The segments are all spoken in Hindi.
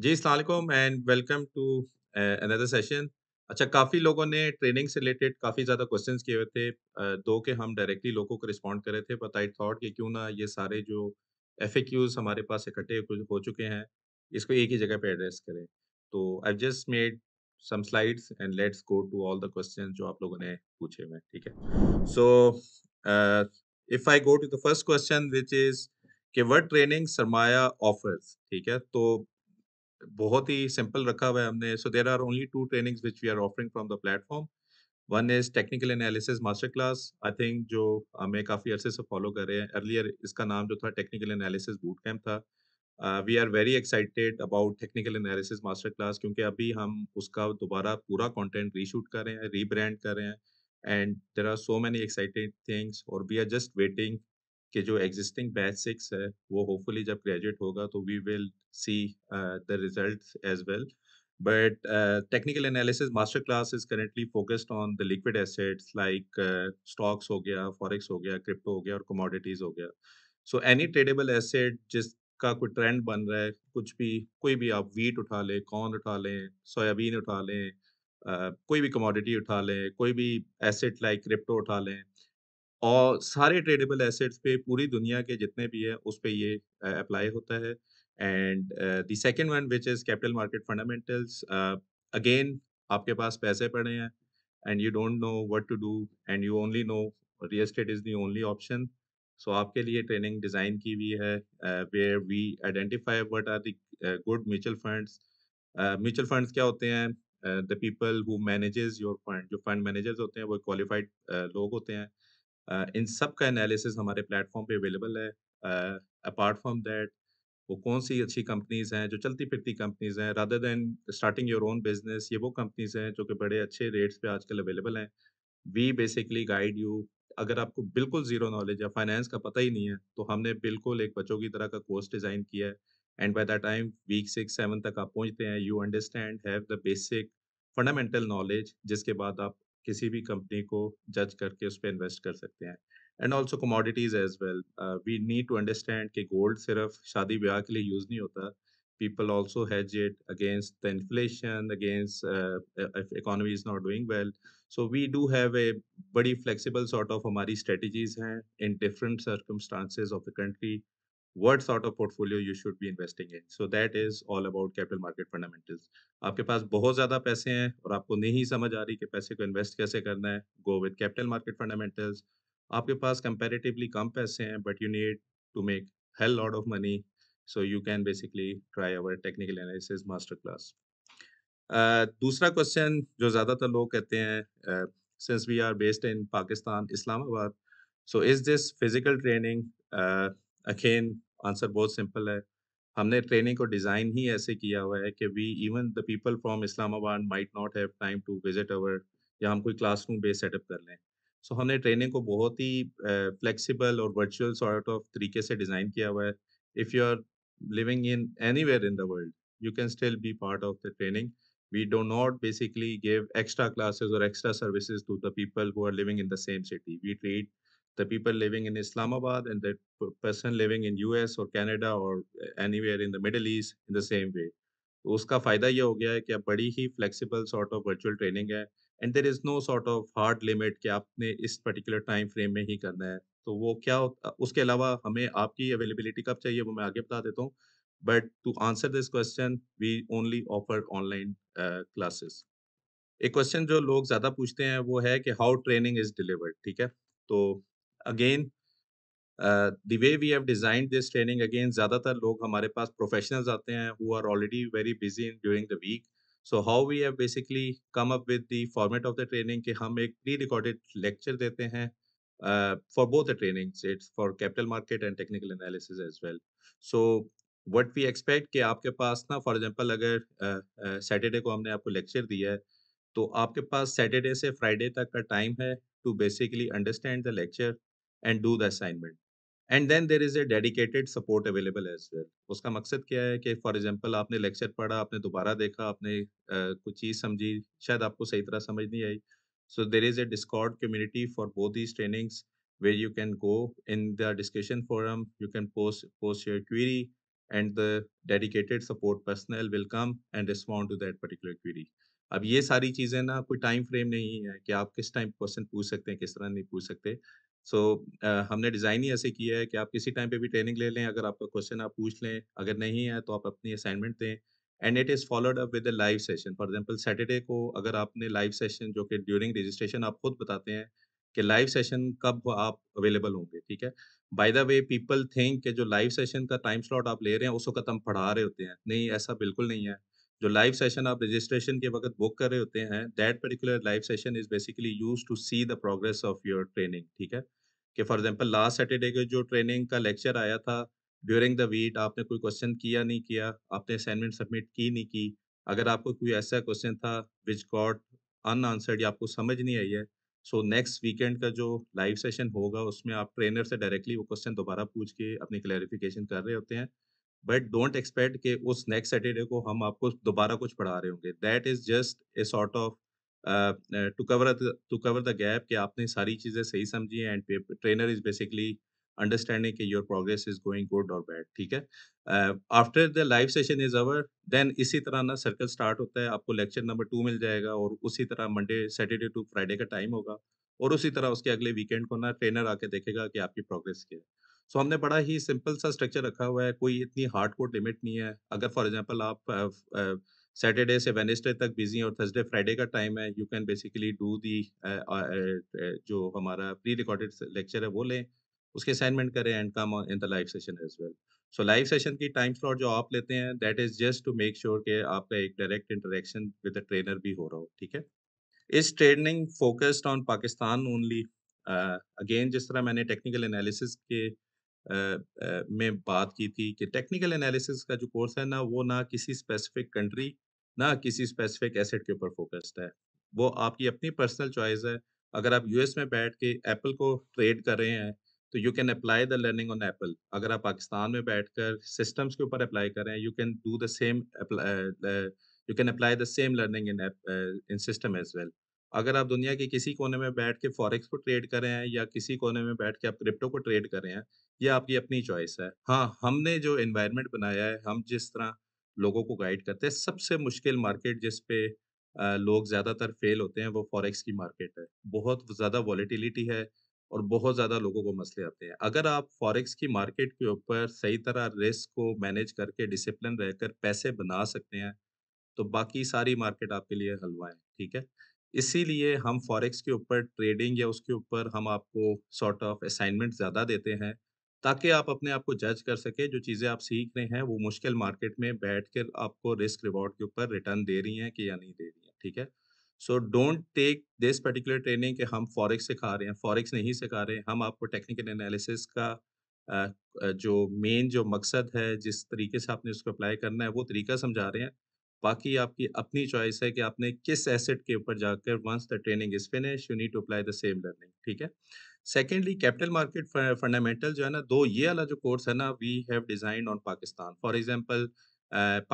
जी अलैक्म and welcome to another session अच्छा काफ़ी लोगों ने ट्रेनिंग से रिलेटेड काफ़ी ज़्यादा क्वेश्चन किए हुए थे दो के हम डायरेक्टली लोगों को रिस्पॉन्ड करे थे बट आई थॉट कि क्यों ना ये सारे जो एफ हमारे पास इकट्ठे हो चुके हैं इसको एक ही जगह पे एड्रेस करें तो I just made some slides and let's go to all the question जो आप लोगों ने पूछे हुए ठीक है so if I go to the first question which is कि वट ट्रेनिंग सरमाया ऑफर्स ठीक है तो बहुत ही सिंपल रखा हुआ है हमने so there are only two training which we are offering from the platform one is technical analysis master class I think जो हमें काफ़ी अरसे से फॉलो कर रहे हैं अर्लियर इसका नाम जो था टेक्निकल एनालिसिस बूट कैम्प था we are very excited about technical analysis master class क्योंकि अभी हम उसका दोबारा पूरा कॉन्टेंट रीशूट कर रहे हैं रीब्रांड कर रहे हैं and there are so many excited things और वी आर जस्ट वेटिंग कि जो एग्जिस्टिंग बैच सिक्स है वो होपफुली जब ग्रेजुएट होगा तो we will see the result as well but technical analysis master class is currently focused on the liquid assets like stocks हो गया फॉरेक्स हो गया क्रिप्टो हो गया और कमोडिटीज हो गया सो एनी ट्रेडेबल एसेट जिसका कोई ट्रेंड बन रहा है कुछ भी कोई भी आप वीट उठा लें कॉर्न उठा लें सोयाबीन उठा लें uh, कोई भी कमोडिटी उठा लें कोई भी एसेट लाइक क्रिप्टो उठा लें और सारे ट्रेडेबल एसेट्स पे पूरी दुनिया के जितने भी है उस पे ये अप्लाई होता है and the second one which is capital market fundamentals again आपके पास पैसे पड़े हैं and you don't know what to do and you only know real estate is the only option so आपके लिए ट्रेनिंग डिज़ाइन की हुई है where we identify what are the good mutual funds mutual funds क्या होते हैं the people who manages your fund जो फंड मैनेजर्स होते हैं वो क्वालिफाइड uh, लोग होते हैं इन सब का एनालिसिस हमारे प्लेटफॉर्म पे अवेलेबल है अपार्ट फ्रॉम दैट वो कौन सी अच्छी कंपनीज हैं जो चलती फिरती कंपनीज हैं rather than starting your own business ये वो कंपनीज हैं जो कि बड़े अच्छे रेट्स पे आजकल अवेलेबल हैं वी बेसिकली गाइड यू अगर आपको बिल्कुल जीरो नॉलेज है फाइनेंस का पता ही नहीं है तो हमने बिल्कुल एक बच्चों की तरह का कोर्स डिजाइन किया है and by the time week six seven तक आप पहुंचते हैं you understand have the basic fundamental knowledge जिसके बाद आप किसी भी कंपनी को जज करके उस पर इन्वेस्ट कर सकते हैं and also commodities as well we need to understand कि गोल्ड सिर्फ शादी ब्याह के लिए यूज नहीं होता people also hedge it against the inflation against economy is not doing well so we do have a बड़ी फ्लेक्सिबल सॉर्ट ऑफ हमारी स्ट्रेटजीज हैं in different circumstances of the country what sort of portfolio you should be investing in so that is all about capital market fundamentals आपके पास बहुत ज्यादा पैसे हैं और आपको नहीं समझ आ रही कि पैसे को इन्वेस्ट कैसे करना है go with capital market fundamentals आपके पास कंपैरेटिवली कम पैसे हैं but you need to make hell lot of money so you can basically try our technical analysis master class दूसरा क्वेश्चन जो ज्यादातर लोग कहते हैं since we are based in Pakistan Islamabad so is this physical training अखेन आंसर बहुत सिंपल है हमने ट्रेनिंग को डिज़ाइन ही ऐसे किया हुआ है कि we even the people from Islamabad might not have time to visit our या हम कोई क्लासरूम बेस सेटअप कर लें सो so, हमने ट्रेनिंग को बहुत ही फ्लेक्सिबल uh, और वर्चुअल सॉर्ट ऑफ तरीके से डिज़ाइन किया हुआ है if you are living in anywhere in the world you can still be part of the training we do not basically give extra classes और extra services to the people who are living in the same city we treat the people living in Islamabad and the person living in US or Canada or eh, anywhere in the Middle East in the same way. उसका फ़ायदा ये हो गया है कि आप बड़ी ही flexible sort of virtual training है and there is no sort of hard limit कि आपने इस पर्टिकुलर टाइम फ्रेम में ही करना है तो वो क्या उसके अलावा हमें आपकी अवेलेबिलिटी कब चाहिए वो मैं आगे बता देता हूँ but to answer this question we only offer online classes एक क्वेश्चन जो लोग ज़्यादा पूछते हैं वो है कि हाउ ट्रेनिंग इज़ डिलीवर्ड ठीक है तो again the way we have designed this training again ज़्यादातर लोग हमारे पास प्रोफेशनल्स आते हैं who are already very busy in during the week so how we have basically come up with the format of the training कि हम एक प्री रिकॉर्डेड लेक्चर देते हैं for both the training it's for capital market and technical analysis as well so what we expect कि आपके पास ना फॉर एग्जाम्पल अगर सैटरडे uh, uh, को हमने आपको लेक्चर दिया है तो आपके पास सैटरडे से फ्राइडे तक का टाइम है to basically understand the lecture and do the assignment and then there is a dedicated support available as well उसका मकसद क्या है कि फॉर एग्जाम्पल आपने लेक्चर पढ़ा आपने दोबारा देखा आपने uh, कुछ चीज़ समझी शायद आपको सही तरह समझ नहीं आई so there is a Discord community for both these trainings where you can go in the discussion forum you can post post your query and the dedicated support personnel will come and respond to that particular query अब ये सारी चीज़ें ना कोई टाइम फ्रेम नहीं है कि आप किस टाइम क्वेश्चन पूछ सकते हैं किस तरह नहीं पूछ सकते सो so, uh, हमने डिज़ाइन ही ऐसे किया है कि आप किसी टाइम पे भी ट्रेनिंग ले लें अगर आपका क्वेश्चन आप पूछ लें अगर नहीं है तो आप अपनी असाइनमेंट दें and it is followed up with a live session for example Saturday को अगर आपने लाइव सेशन जो कि ड्यूरिंग रजिस्ट्रेशन आप खुद बताते हैं कि लाइव सेशन कब आप अवेलेबल होंगे ठीक है by the way people think जो लाइव सेशन का टाइम स्लॉट आप ले रहे हैं उस वक्त हम पढ़ा रहे होते हैं नहीं ऐसा बिल्कुल नहीं है जो लाइव सेशन आप रजिस्ट्रेशन के वक्त बुक कर रहे होते हैं that particular live session is basically use to see the progress of your training ठीक है कि फॉर एग्जांपल लास्ट सैटरडे के जो ट्रेनिंग का लेक्चर आया था ड्यूरिंग द वीट आपने कोई क्वेश्चन किया नहीं किया आपने असाइनमेंट सबमिट की नहीं की अगर आपको कोई ऐसा क्वेश्चन था विच गॉट अनआंसर्ड या आपको समझ नहीं आई है सो नेक्स्ट वीकेंड का जो लाइव सेशन होगा उसमें आप ट्रेनर से डायरेक्टली वो क्वेश्चन दोबारा पूछ के अपनी क्लैरिफिकेशन कर रहे होते हैं बट डोंट एक्सपेक्ट कि उस नेक्स्ट सैटरडे को हम आपको दोबारा कुछ पढ़ा रहे होंगे that is just a sort of to cover to cover the gap कि आपने सारी चीज़ें सही समझी and trainer is basically understanding that your progress is going good और बैड ठीक है after the live session is over then इसी तरह ना सर्कल स्टार्ट होता है आपको लेक्चर नंबर टू मिल जाएगा और उसी तरह मंडे सैटरडे टू फ्राइडे का टाइम होगा और उसी तरह उसके अगले वीकेंड को ना ट्रेनर आके देखेगा कि आपकी प्रोग्रेस क्या है सो हमने बड़ा ही सिंपल सा स्ट्रक्चर रखा हुआ है कोई इतनी हार्ड कोड लिमिट नहीं है अगर फॉर एग्जाम्पल आप सैटरडे से वेनेसडे तक बिजी और थर्सडे फ्राइडे का टाइम है you can basically do the जो हमारा प्री रिकॉर्डेड लेक्चर है वो लें उसके असाइनमेंट करें and come in the live session as well so live session की टाइम स्लॉट जो आप लेते हैं that is just to make sure के आपका एक direct interaction with the trainer भी हो रहा हो ठीक है इस training focused on Pakistan only again जिस तरह मैंने टेक्निकल एनालिसिस के में बात की थी कि टेक्निकल एनालिसिस का जो कोर्स है ना वो ना किसी स्पेसिफिक कंट्री ना किसी स्पेसिफिक एसेट के ऊपर फोकस्ड है वो आपकी अपनी पर्सनल चॉइस है अगर आप यूएस में बैठ के एप्पल को ट्रेड कर रहे हैं तो you can apply the learning on Apple अगर आप पाकिस्तान में बैठकर सिस्टम्स के ऊपर अप्लाई कर रहे हैं you can do the same you can apply the same learning in in system as well अगर आप दुनिया के किसी कोने में बैठ के फॉरेक्स को ट्रेड कर रहे हैं या किसी कोने में बैठ के आप क्रिप्टो को ट्रेड कर रहे हैं ये आपकी अपनी चॉइस है हाँ हमने जो इन्वायरमेंट बनाया है हम जिस तरह लोगों को गाइड करते हैं सबसे मुश्किल मार्केट जिस पे लोग ज़्यादातर फेल होते हैं वो फॉरेक्स की मार्केट है बहुत ज़्यादा वॉलीटिलिटी है और बहुत ज़्यादा लोगों को मसले आते हैं अगर आप फॉरेक्स की मार्केट के ऊपर सही तरह रिस्क को मैनेज करके डिसिप्लिन रहकर पैसे बना सकते हैं तो बाकी सारी मार्केट आपके लिए हलवा है ठीक है इसीलिए हम फॉरेक्स के ऊपर ट्रेडिंग या उसके ऊपर हम आपको सॉर्ट ऑफ असाइनमेंट ज़्यादा देते हैं ताकि आप अपने आप को जज कर सके जो चीज़ें आप सीख रहे हैं वो मुश्किल मार्केट में बैठ कर आपको रिस्क रिवॉर्ड के ऊपर रिटर्न दे रही हैं कि या नहीं दे रही हैं ठीक है so don't take this particular training कि हम फॉरेक्स सिखा रहे हैं फॉरेक्स नहीं सिखा रहे हैं हम आपको टेक्निकल एनालिसिस का जो मेन जो मकसद है जिस तरीके से आपने उसको अप्लाई करना है वो तरीका समझा रहे हैं बाकी आपकी अपनी चॉइस है कि आपने किस एसेट के ऊपर जाकर once the training is finish you need to apply the same learning ठीक है सेकेंडली कैपिटल मार्केट फंडामेंटल जो है ना दो ये वाला जो कोर्स है ना we have design on Pakistan for example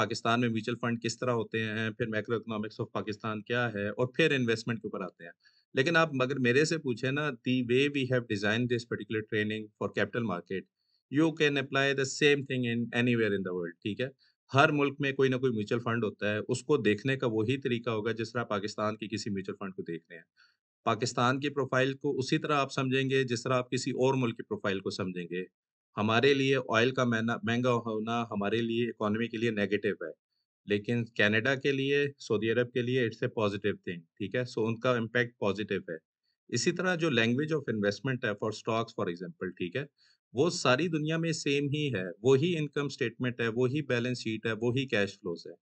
Pakistan में म्यूचुअल फंड किस तरह होते हैं फिर माइक्रो इकोनॉमिक्स ऑफ पाकिस्तान क्या है और फिर इन्वेस्टमेंट के ऊपर आते हैं लेकिन आप मगर मेरे से पूछे ना the way we have design this particular training for capital market you can apply the same thing in anywhere in the world ठीक है हर मुल्क में कोई ना कोई म्यूचुअल फंड होता है उसको देखने का वही तरीका होगा जिस तरह पाकिस्तान के किसी म्यूचुअल फंड को देख रहे हैं पाकिस्तान की प्रोफाइल को उसी तरह आप समझेंगे जिस तरह आप किसी और मुल्क की प्रोफाइल को समझेंगे हमारे लिए ऑयल का महंगा होना हमारे लिए इकोनॉमी के लिए नेगेटिव है लेकिन कनाडा के लिए सऊदी अरब के लिए इट्स ए पॉजिटिव थिंग ठीक है सो उनका इम्पैक्ट पॉजिटिव है इसी तरह जो लैंग्वेज ऑफ इन्वेस्टमेंट है फॉर स्टॉक्स फॉर एग्जांपल ठीक है वो सारी दुनिया में सेम ही है वही इनकम स्टेटमेंट है वही बैलेंस शीट है वही कैश फ्लोज है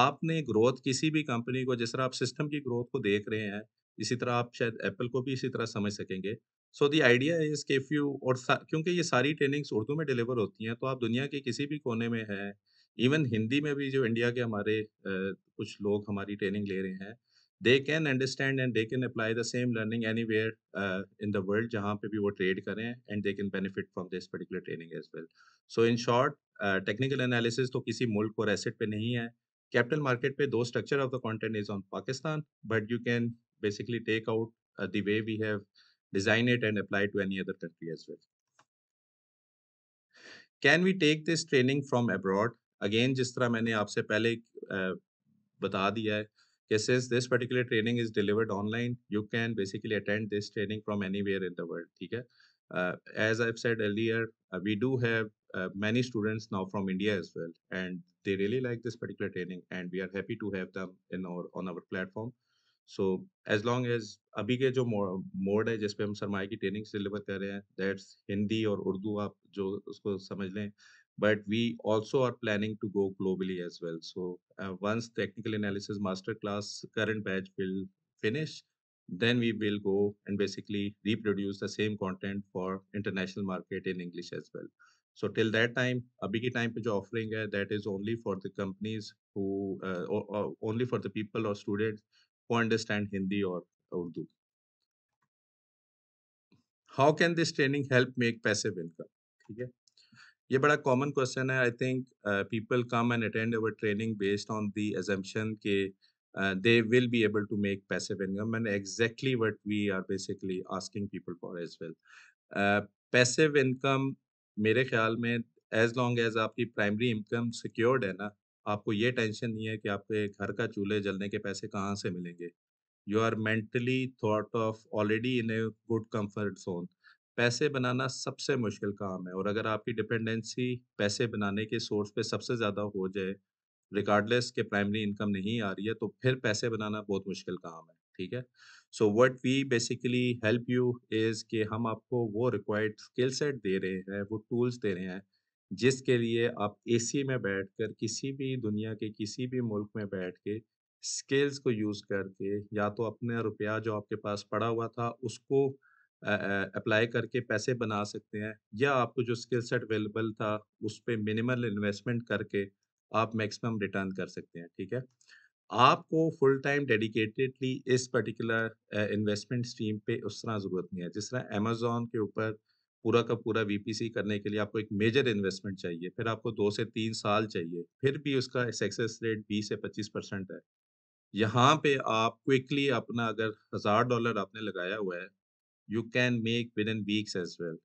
आपने ग्रोथ किसी भी कंपनी को जिस तरह आप सिस्टम की ग्रोथ को देख रहे हैं इसी तरह आप शायद एप्पल को भी इसी तरह समझ सकेंगे सो द आइडिया इज केफ यू और क्योंकि ये सारी ट्रेनिंग्स उर्दू में डिलीवर होती हैं तो आप दुनिया के किसी भी कोने में हैं इवन हिंदी में भी जो इंडिया के हमारे कुछ लोग हमारी ट्रेनिंग ले रहे हैं they can understand and they can apply the same learning anywhere in the world जहाँ पे भी वो ट्रेड करें and they can benefit from this particular training as well so in short technical analysis तो किसी मुल्क और एसेट पे नहीं है कैपिटल मार्केट पे दो structure of the content is on Pakistan but you can basically take out the way we have designed it and apply it to any other country as well. Can we take this training from abroad? Again, जिस तरह मैंने आपसे पहले uh, बता दिया है cases since this particular training is delivered online, you can basically attend this training from anywhere in the world. Uh, as I've said earlier, uh, we do have uh, many students now from India as well, and they really like this particular training, and we are happy to have them in our on our platform. So as long as अभी के जो मोड है जिसपे हम सरमाए की ट्रेनिंग डिलीवर कर रहे हैं दैट्स हिंदी और उर्दू आप जो उसको समझ लें but we also are planning to go globally as well so uh, once technical analysis masterclass current batch will finish then we will go and basically reproduce the same content for international market in english as well so till that time abhi ki time pe offering that is only for the companies who uh, or, or only for the people or students who understand hindi or urdu how can this training help make passive income ये बड़ा कॉमन क्वेश्चन है I think people come and attend our training based on the assumption के they will be able to make passive income and exactly what we are basically asking people for as well passive income मेरे ख्याल में एज लॉन्ग एज आपकी प्राइमरी इनकम सिक्योर्ड है ना आपको ये टेंशन नहीं है कि आपके घर का चूल्हे जलने के पैसे कहाँ से मिलेंगे you are mentally thought of already in a good comfort zone पैसे बनाना सबसे मुश्किल काम है और अगर आपकी डिपेंडेंसी पैसे बनाने के सोर्स पे सबसे ज़्यादा हो जाए, रिगार्डलेस के प्राइमरी इनकम नहीं आ रही है, तो फिर पैसे बनाना बहुत मुश्किल काम है, ठीक है? So what we basically help you is कि हम आपको वो रिक्वायर्ड स्किल सेट दे रहे हैं, वो टूल्स दे रहे हैं, जिसके लिए आप ए में कर किसी भी दुनिया के किसी भी मुल्क में बैठ के, स्किल्स को यूज़ करके या तो अपना रुपया जो आपके पास पड़ा हुआ था, उसको अप्लाई करके पैसे बना सकते हैं या आपको जो स्किल सेट अवेलेबल था उस पर मिनिमल इन्वेस्टमेंट करके आप मैक्सिमम रिटर्न कर सकते हैं ठीक है आपको फुल टाइम डेडिकेटेडली इस पर्टिकुलर इन्वेस्टमेंट स्ट्रीम पे उस तरह ज़रूरत नहीं है जिस तरह अमेजोन के ऊपर पूरा का पूरा वीपीसी करने के लिए आपको एक मेजर इन्वेस्टमेंट चाहिए फिर आपको दो से तीन साल चाहिए फिर भी उसका सक्सेस रेट बीस से पच्चीस परसेंट है यहाँ पे आप क्विकली अपना अगर हज़ार डॉलर आपने लगाया हुआ है you can make within weeks as well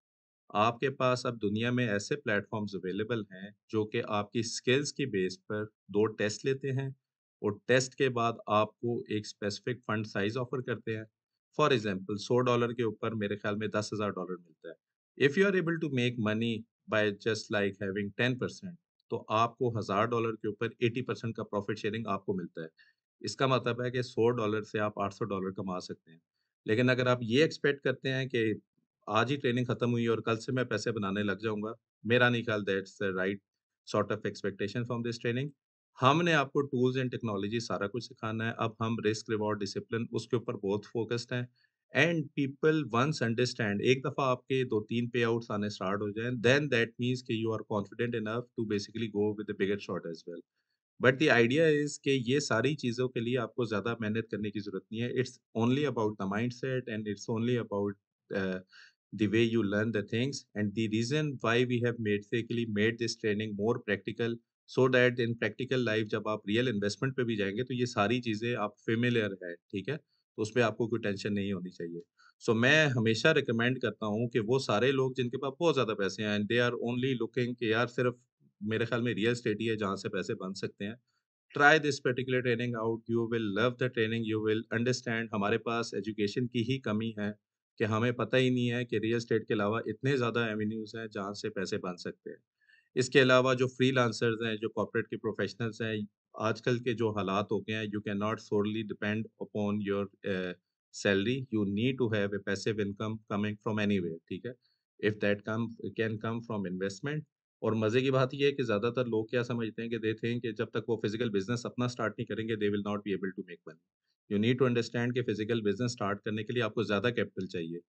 आपके पास अब दुनिया में ऐसे प्लेटफॉर्म्स अवेलेबल हैं जो कि आपकी स्किल्स की बेस पर दो टेस्ट लेते हैं और टेस्ट के बाद आपको एक स्पेसिफिक फंड साइज ऑफर करते हैं फॉर एग्जाम्पल सौ डॉलर के ऊपर मेरे ख्याल में दस हज़ार डॉलर मिलता है if you are able to make money by just like having ten percent तो आपको हज़ार डॉलर के ऊपर एटी परसेंट का प्रॉफिट शेयरिंग आपको मिलता है इसका मतलब है कि सौ डॉलर से आप आठ सौ डॉलर कमा सकते हैं लेकिन अगर आप ये एक्सपेक्ट करते हैं कि आज ही ट्रेनिंग खत्म हुई और कल से मैं पैसे बनाने लग जाऊंगा मेरा नहीं ख्याल that's the right sort of expectation from this training हमने आपको टूल्स एंड टेक्नोलॉजी सारा कुछ सिखाना है अब हम रिस्क रिवॉर्ड डिसिप्लिन उसके ऊपर बहुत फोकस्ड हैं एंड पीपल वंस अंडरस्टैंड एक दफ़ा आपके दो तीन पे आउट्स आने स्टार्ट हो जाए देन दैट मीन्स कि you are confident enough to basically go with bigger shot as well but the idea is के ये सारी चीज़ों के लिए आपको ज़्यादा मेहनत करने की ज़रूरत नहीं है it's only about the mind set and it's only about the way you learn the things and the reason why we have made basically made this training more practical so that in practical life जब आप रियल इन्वेस्टमेंट पे भी जाएंगे तो ये सारी चीज़ें आप फेमिलियर है ठीक है तो उस पर आपको कोई टेंशन नहीं होनी चाहिए सो so, मैं हमेशा रिकमेंड करता हूँ कि वो सारे लोग जिनके पास बहुत ज़्यादा पैसे हैं and they are only looking कि यार सिर्फ मेरे ख्याल में रियल स्टेट ही है जहाँ से पैसे बन सकते हैं try this particular training out you will love the training you will understand हमारे पास एजुकेशन की ही कमी है कि हमें पता ही नहीं है कि रियल स्टेट के अलावा इतने ज़्यादा एवेन्यूज़ हैं जहाँ से पैसे बन सकते हैं इसके अलावा जो फ्री लांसर्स हैं जो कॉपरेट के प्रोफेशनल्स हैं आजकल के जो हालात हो गए हैं you can not solely depend upon your salary you need to have a passive income coming from any ठीक है if that come can come from investment और मजे की बात यह है कि ज्यादातर लोग क्या समझते हैं कि दे थिंक कि जब तक वो फिजिकल बिजनेस अपना स्टार्ट नहीं करेंगे they will not be able to make money you need to understand कि फिजिकल बिजनेस स्टार्ट करने के लिए आपको ज्यादा कैपिटल चाहिए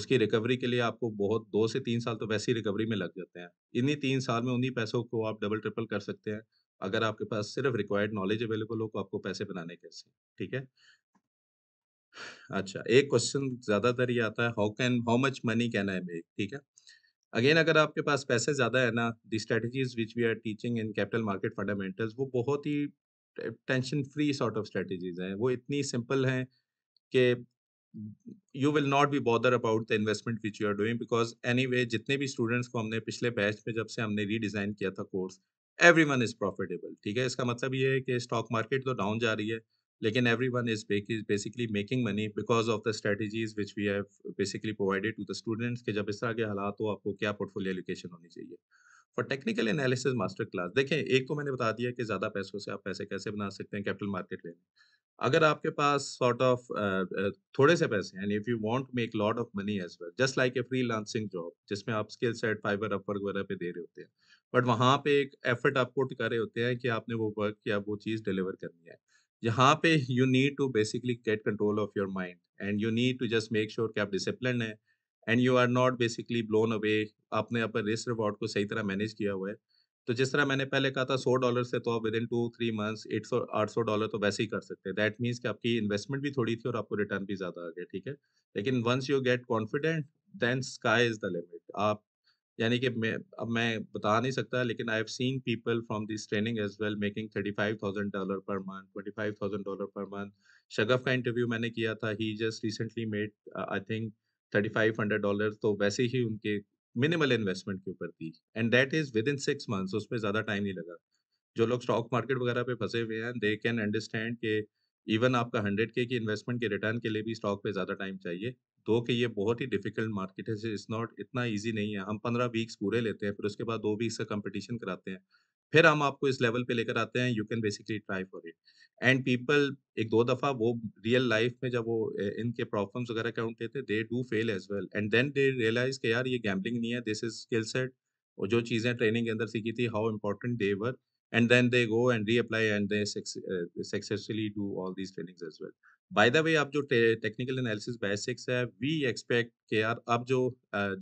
उसकी रिकवरी के लिए आपको बहुत दो से तीन साल तो वैसे ही रिकवरी में लग जाते हैं इन्हीं तीन साल में उन्हीं पैसों को आप डबल ट्रिपल कर सकते हैं अगर आपके पास सिर्फ रिक्वायर्ड नॉलेज अवेलेबल हो तो आपको पैसे बनाने कैसे ठीक है अच्छा एक क्वेश्चन ज्यादातर ये आता है how can how much money can I make ठीक है अगेन अगर आपके पास पैसे ज़्यादा है ना the strategies which we are teaching in capital market fundamentals वो बहुत ही tension free sort of strategies हैं वो इतनी सिंपल हैं कि you will not be bother about the investment which you are doing because anyway जितने भी स्टूडेंट्स को हमने पिछले बैच में जब से हमने रीडिज़ाइन किया था course every one is profitable ठीक है इसका मतलब ये है कि स्टॉक मार्केट तो डाउन जा रही है लेकिन every one is basically making money because of the strategies which we have basically provided to the students के जब इस तरह के हालात हो आपको क्या पोर्टफोलियो एलोकेशन होनी चाहिए for technical analysis master class देखें एक तो मैंने बता दिया कि ज़्यादा पैसों से आप पैसे कैसे बना सकते हैं कैपिटल मार्केट लेने अगर आपके पास सॉर्ट ऑफ थोड़े से पैसे हैं if you want to make lot of money as well just like a freelancing job जिसमें आप स्किल सेट फाइबर अपवर्क वगैरह पे दे रहे होते हैं बट वहाँ पे एक एफर्ट आप पुट कर रहे होते हैं कि आपने वो वर्क या वो चीज़ डिलीवर करनी है यहाँ पे you need to basically get control of your mind and you need to just make sure कि आप डिसिप्लिन है and you are not basically blown away आपने अपने रिस्क रिवॉर्ड को सही तरह मैनेज किया हुआ है तो जिस तरह मैंने पहले कहा था सौ डॉलर से तो आप within two three months eight सौ आठ सौ डॉलर तो वैसे ही कर सकते हैं दैट मीन्स कि आपकी इन्वेस्टमेंट भी थोड़ी थी और आपको रिटर्न भी ज़्यादा आ गया ठीक है लेकिन once you get confident then sky is the limit आप यानी कि मैं अब मैं बता नहीं सकता लेकिन I have seen people from this training as well making thirty five thousand dollar per month twenty five thousand dollar per month Shagaf का इंटरव्यू मैंने किया था ही just recently made I think thirty five hundred dollar तो वैसे ही उनके मिनिमल इन्वेस्टमेंट के ऊपर थी and that is within six months उसमें ज़्यादा टाइम नहीं लगा जो लोग स्टॉक मार्केट वगैरह पे फंसे हुए हैं दे कैन अंडरस्टैंड के इवन आपका हंड्रेड के की इन्वेस्टमेंट के रिटर्न के लिए भी स्टॉक पे ज़्यादा टाइम चाहिए दो के ये बहुत ही डिफिकल्ट मार्केट है इट्स नॉट इतना ईजी नहीं है हम पंद्रह वीक्स पूरे लेते हैं फिर उसके बाद दो वीक्स का कंपटीशन कराते हैं फिर हम आपको इस लेवल पे लेकर आते हैं you can basically try for it and people एक दो दफ़ा वो रियल लाइफ में जब वो इनके प्रॉब्लम्स वगैरह काउंट लेते they do fail as well and then they realise के यार ये गैम्बलिंग नहीं है दिस इज स्किल सेट और जो चीज़ें ट्रेनिंग के अंदर सीखी थी how important they were and then they go and reapply and they successfully do all these trainings as well by the way अब जो टेक्निकल एनालिसिस बेसिक्स है वी एक्सपेक्ट के यार अब जो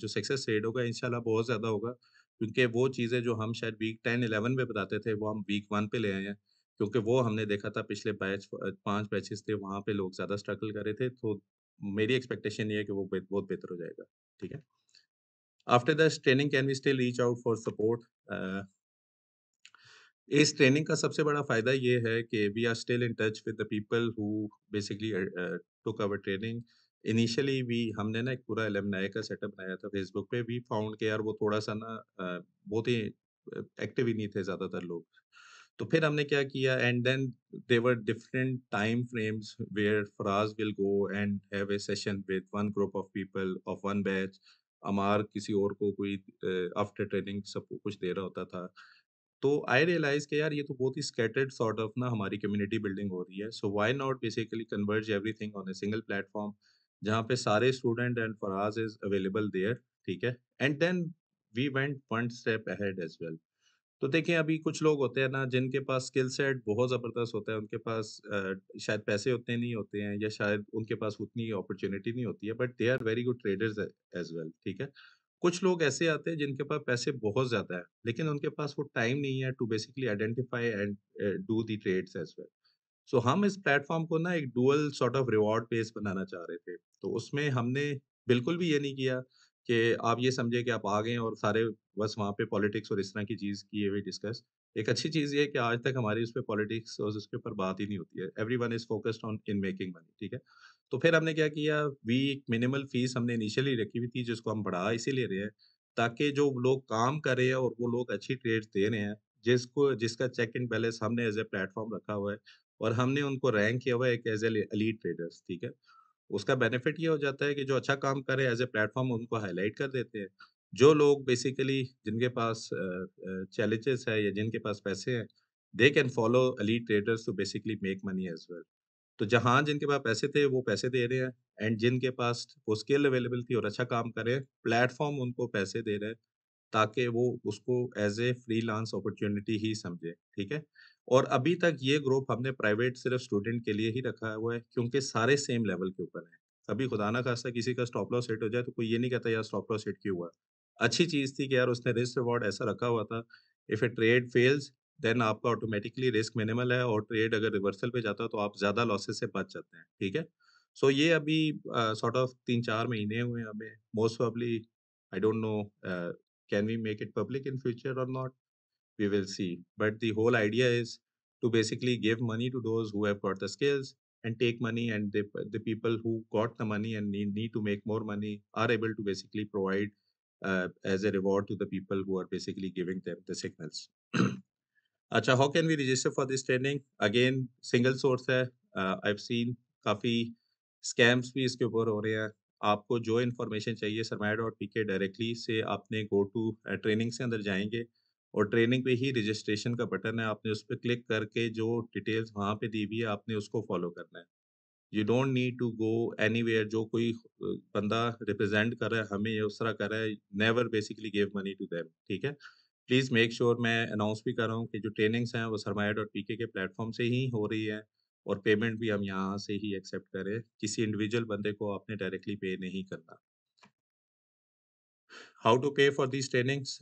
जो सक्सेस रेट होगा इन बहुत ज़्यादा होगा क्योंकि वो चीज़ें जो हम शायद वीक टेन एलेवन में बताते थे वो हम वीक वन पे ले आए हैं क्योंकि वो हमने देखा था पिछले बैच पांच बैचेस थे वहाँ पे लोग ज़्यादा स्ट्रगल कर रहे थे तो मेरी एक्सपेक्टेशन ये है कि वो बहुत बेहतर हो जाएगा ठीक है after this training can we still reach out for support इस ट्रेनिंग का सबसे बड़ा फायदा ये है कि we are still in touch with the people who basically took our training initially भी हमने ना एक पूरा एलमनाई का सेटअप बनाया था फेसबुक पे भी फाउंड के यार वो थोड़ा सा ना uh, बहुत ही एक्टिव uh, ही नहीं थे ज़्यादातर लोग तो फिर हमने क्या किया and then they were different time frames where Faraz will go and have a session with one group of people of one batch Ammar किसी और को कोई आफ्टर ट्रेनिंग सबको कुछ दे रहा होता था तो आई रियलाइज के यार ये तो बहुत ही स्केटर्ड सॉर्ट ऑफ ना हमारी कम्युनिटी बिल्डिंग हो रही है so why not basically converge everything on a single platform जहाँ पे सारे student and Faraz is available there ठीक है and then we went one step ahead as well तो देखिए अभी कुछ लोग होते हैं ना जिनके पास स्किल सेट बहुत ज़बरदस्त होता है उनके पास uh, शायद पैसे उतने नहीं होते हैं या शायद उनके पास उतनी अपॉर्चुनिटी नहीं होती है but they are very good traders as well ठीक है कुछ लोग ऐसे आते हैं जिनके पास पैसे बहुत ज़्यादा है लेकिन उनके पास वो टाइम नहीं है to basically identify and do the trades as well so हम इस प्लेटफॉर्म को ना एक dual sort of reward base बनाना चाह रहे थे तो उसमें हमने बिल्कुल भी ये नहीं किया कि आप ये समझे कि आप आ गए और सारे बस वहाँ पे पॉलिटिक्स और इस तरह की चीज़ किए हुए डिस्कस एक अच्छी चीज़ ये है कि आज तक हमारी उस पर पॉलिटिक्स और उसके ऊपर बात ही नहीं होती है every one is focused on in making money ठीक है तो फिर हमने क्या किया वी एक मिनिमल फीस हमने इनिशियली रखी हुई थी जिसको हम बढ़ा इसीलिए रहे हैं ताकि जो लोग काम कर रहे हैं और वो लोग अच्छी ट्रेड दे रहे हैं जिसको जिसका चेक एंड बैलेंस हमने एज ए प्लेटफॉर्म रखा हुआ है और हमने उनको रैंक किया हुआ है एक एज ए अलीट ट्रेडर्स ठीक है उसका बेनिफिट ये हो जाता है कि जो अच्छा काम करे एज ए प्लेटफॉर्म उनको हाईलाइट कर देते हैं जो लोग बेसिकली जिनके पास चैलेंजेस है या जिनके पास पैसे हैं they can follow ally traders to basically make money as well तो जहाँ जिनके पास पैसे थे वो पैसे दे रहे हैं एंड जिनके पास वो स्किल अवेलेबल थी और अच्छा काम कर रहे हैं प्लेटफॉर्म उनको पैसे दे रहे हैं ताकि वो उसको as a freelance opportunity ही समझे ठीक है और अभी तक ये ग्रुप हमने प्राइवेट सिर्फ स्टूडेंट के लिए ही रखा हुआ है क्योंकि सारे सेम लेवल के ऊपर हैं अभी खुदा ना खासा किसी का स्टॉप लॉस हिट हो जाए तो कोई ये नहीं कहता यार स्टॉप लॉस हिट क्यों हुआ अच्छी चीज़ थी कि यार उसने रिस्क रिवॉर्ड ऐसा रखा हुआ था if a trade fails then आपका ऑटोमेटिकली रिस्क मिनिमल है और ट्रेड अगर रिवर्सल पे जाता है तो आप ज़्यादा लॉसेस से बच जाते हैं ठीक है सो so, ये अभी सॉर्ट ऑफ तीन चार महीने हुए हमें most probably I don't know can we make it public in future or not we will see but the whole idea is to basically give money to those who have got the skills and take money and the, the people who got the money and need, need to make more money are able to basically provide uh, as a reward to the people who are basically giving them the signals. Acha, how can we register for this training? Again, single source hai. Uh, I've seen काफ़ी scams भी इसके ऊपर हो रहे हैं. आपको जो इन्फॉर्मेशन चाहिए Sarmaya dot P K directly से आपने गो टू ट्रेनिंग से अंदर जाएंगे और ट्रेनिंग पे ही रजिस्ट्रेशन का बटन है आपने उस पर क्लिक करके जो डिटेल्स वहाँ पे दी हुई है आपने उसको फॉलो करना है you don't need to go anywhere जो कोई बंदा रिप्रेजेंट कर रहा है हमें ये उस तरह कर रहा है never basically give money to them ठीक है प्लीज़ मेक श्योर मैं अनाउंस भी कर रहा हूँ कि जो ट्रेनिंग्स हैं वो Sarmaya dot P K platform से ही हो रही है और पेमेंट भी हम यहाँ से ही एक्सेप्ट करें किसी इंडिविजुअल बंदे को आपने डायरेक्टली पे नहीं करना how to pay for this trainings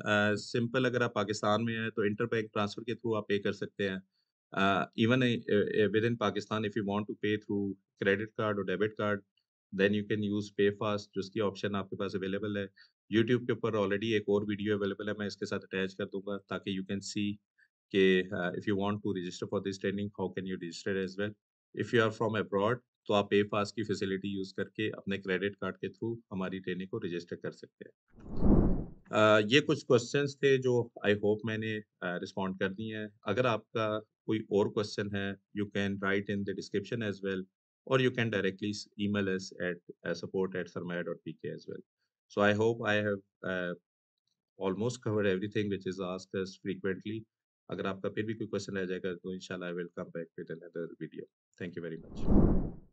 simple अगर आप पाकिस्तान में हैं तो इंटर बैंक ट्रांसफर के थ्रू आप पे कर सकते हैं uh, even a, a uh, uh, within Pakistan, if you want to pay through credit card or debit card, then you can use PayFast जिसकी ऑप्शन आपके पास अवेलेबल है यूट्यूब के ऊपर ऑलरेडी एक और वीडियो अवेलेबल है मैं इसके साथ अटैच कर दूंगा ताकि यू कैन सी के if you want to register for this training how can you register as well if you are from abroad तो आप पे फास्ट की फैसिलिटी यूज़ करके अपने क्रेडिट कार्ड के थ्रू हमारी ट्रेनिंग को रजिस्टर कर सकते हैं uh, ये कुछ क्वेश्चंस थे जो आई होप मैंने रिस्पॉन्ड कर दिए हैं अगर आपका कोई और क्वेश्चन है you can write in the description as well और you can directly email us at support at Sarmaya dot P K as well so I hope I have almost covered everything which is asked frequently अगर आपका फिर भी कोई क्वेश्चन रह जाएगा तो इन I will back with another video thank you very much